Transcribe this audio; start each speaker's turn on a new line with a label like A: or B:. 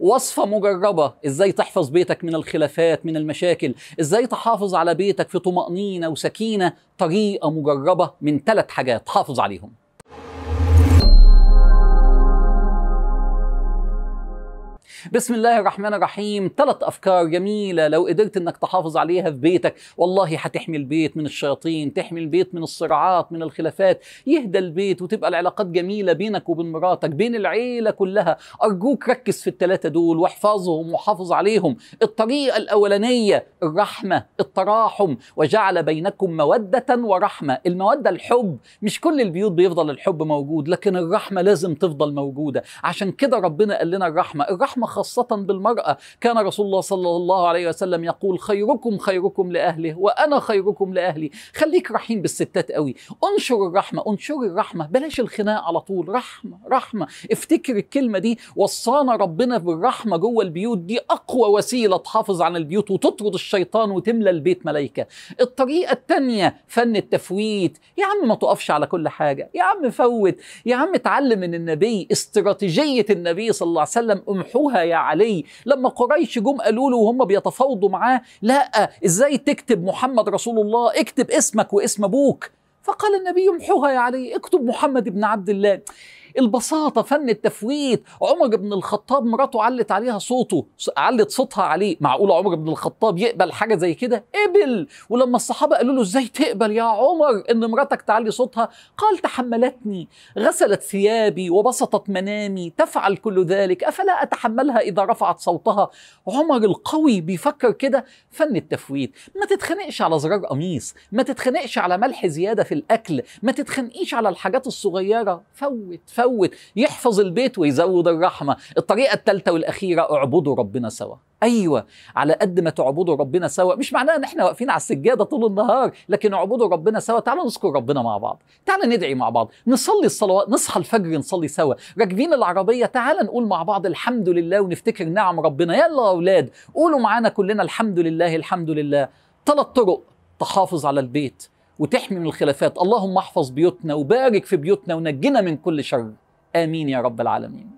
A: وصفة مجربة ازاي تحفظ بيتك من الخلافات من المشاكل ازاي تحافظ على بيتك في طمأنينة وسكينة طريقة مجربة من ثلاث حاجات حافظ عليهم بسم الله الرحمن الرحيم ثلاث أفكار جميلة لو قدرت إنك تحافظ عليها في بيتك والله هتحمي البيت من الشياطين تحمي البيت من الصراعات من الخلافات يهدى البيت وتبقى العلاقات جميلة بينك وبين مراتك بين العيلة كلها أرجوك ركز في الثلاثة دول واحفظهم وحافظ عليهم الطريقة الأولانية الرحمة التراحم وجعل بينكم مودة ورحمة المودة الحب مش كل البيوت بيفضل الحب موجود لكن الرحمة لازم تفضل موجودة عشان كده ربنا قال لنا الرحمة الرحمة خاصة بالمرأة كان رسول الله صلى الله عليه وسلم يقول خيركم خيركم لأهله وأنا خيركم لأهلي خليك رحيم بالستات قوي انشر الرحمة انشر الرحمة بلاش الخناق على طول رحمة رحمة افتكر الكلمة دي وصانا ربنا بالرحمة جوه البيوت دي أقوى وسيلة تحافظ على البيوت وتطرد الشيطان وتملى البيت ملايكة الطريقة التانية فن التفويت يا عم ما تقفش على كل حاجة يا عم فوت يا عم اتعلم من النبي استراتيجية النبي صلى الله عليه وسلم امحوها يا علي لما قريش جم قالوا له وهم بيتفاوضوا معاه لا ازاي تكتب محمد رسول الله اكتب اسمك واسم ابوك فقال النبي امحوها يا علي اكتب محمد بن عبد الله البساطه فن التفويت عمر بن الخطاب مراته علت عليها صوته علت صوتها عليه معقول عمر بن الخطاب يقبل حاجه زي كده قبل ولما الصحابه قالوا له ازاي تقبل يا عمر ان مراتك تعلي صوتها قال تحملتني غسلت ثيابي وبسطت منامي تفعل كل ذلك افلا اتحملها اذا رفعت صوتها عمر القوي بيفكر كده فن التفويت ما تتخانقش على زرار قميص ما تتخانقش على ملح زياده في الاكل ما تتخانقيش على الحاجات الصغيره فوت فوت يزود يحفظ البيت ويزود الرحمه الطريقه الثالثه والاخيره اعبدوا ربنا سوا ايوه على قد ما تعبدوا ربنا سوا مش معناها ان احنا واقفين على السجاده طول النهار لكن اعبدوا ربنا سوا تعالوا نذكر ربنا مع بعض تعالى ندعي مع بعض نصلي الصلوات نصحى الفجر نصلي سوا راكبين العربيه تعالى نقول مع بعض الحمد لله ونفتكر نعم ربنا يلا يا اولاد قولوا معانا كلنا الحمد لله الحمد لله ثلاث طرق تحافظ على البيت وتحمي من الخلافات اللهم احفظ بيوتنا وبارك في بيوتنا ونجنا من كل شر امين يا رب العالمين